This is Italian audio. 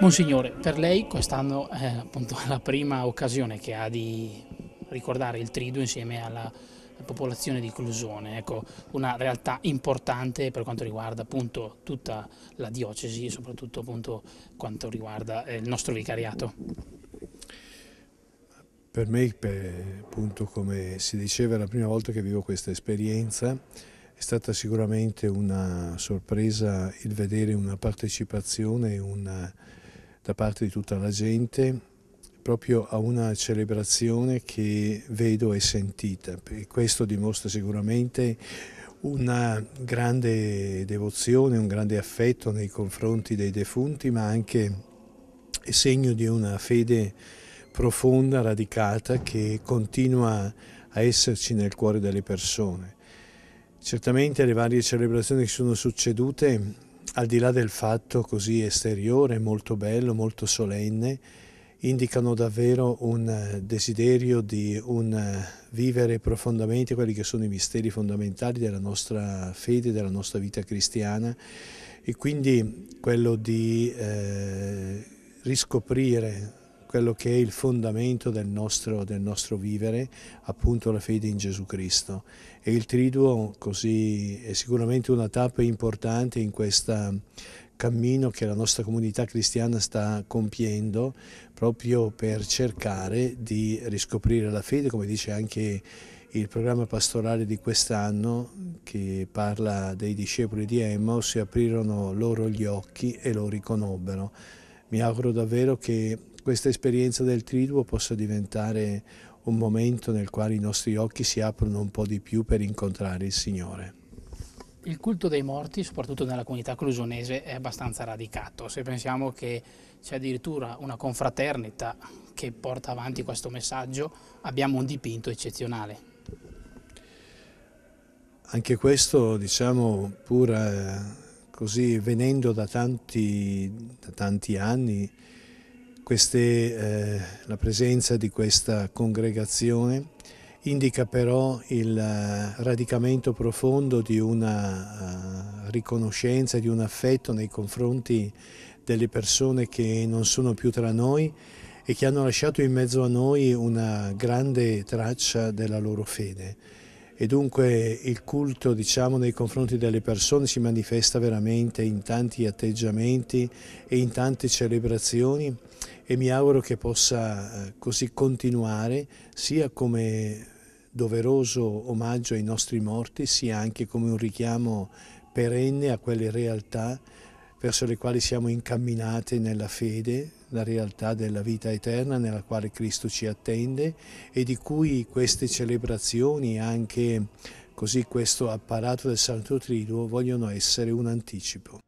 Monsignore, per lei quest'anno è appunto la prima occasione che ha di ricordare il Trido insieme alla popolazione di Clusone, ecco, una realtà importante per quanto riguarda appunto tutta la diocesi e soprattutto appunto quanto riguarda eh, il nostro vicariato. Per me, per, appunto come si diceva, è la prima volta che vivo questa esperienza, è stata sicuramente una sorpresa il vedere una partecipazione, una da parte di tutta la gente proprio a una celebrazione che vedo e sentita e questo dimostra sicuramente una grande devozione, un grande affetto nei confronti dei defunti ma anche segno di una fede profonda, radicata, che continua a esserci nel cuore delle persone. Certamente le varie celebrazioni che sono succedute al di là del fatto così esteriore, molto bello, molto solenne, indicano davvero un eh, desiderio di un eh, vivere profondamente quelli che sono i misteri fondamentali della nostra fede, della nostra vita cristiana e quindi quello di eh, riscoprire quello che è il fondamento del nostro, del nostro vivere, appunto la fede in Gesù Cristo. E il triduo così, è sicuramente una tappa importante in questo cammino che la nostra comunità cristiana sta compiendo proprio per cercare di riscoprire la fede, come dice anche il programma pastorale di quest'anno che parla dei discepoli di Emmaus aprirono loro gli occhi e lo riconobbero. Mi auguro davvero che questa esperienza del triduo possa diventare un momento nel quale i nostri occhi si aprono un po' di più per incontrare il Signore. Il culto dei morti, soprattutto nella comunità clusonese, è abbastanza radicato. Se pensiamo che c'è addirittura una confraternita che porta avanti questo messaggio, abbiamo un dipinto eccezionale. Anche questo, diciamo, pur eh, così venendo da tanti, da tanti anni, queste, eh, la presenza di questa congregazione indica però il eh, radicamento profondo di una uh, riconoscenza, di un affetto nei confronti delle persone che non sono più tra noi e che hanno lasciato in mezzo a noi una grande traccia della loro fede. E dunque il culto diciamo, nei confronti delle persone si manifesta veramente in tanti atteggiamenti e in tante celebrazioni e mi auguro che possa eh, così continuare sia come doveroso omaggio ai nostri morti sia anche come un richiamo perenne a quelle realtà verso le quali siamo incamminate nella fede, la realtà della vita eterna nella quale Cristo ci attende e di cui queste celebrazioni, anche così questo apparato del Santo Triduo, vogliono essere un anticipo.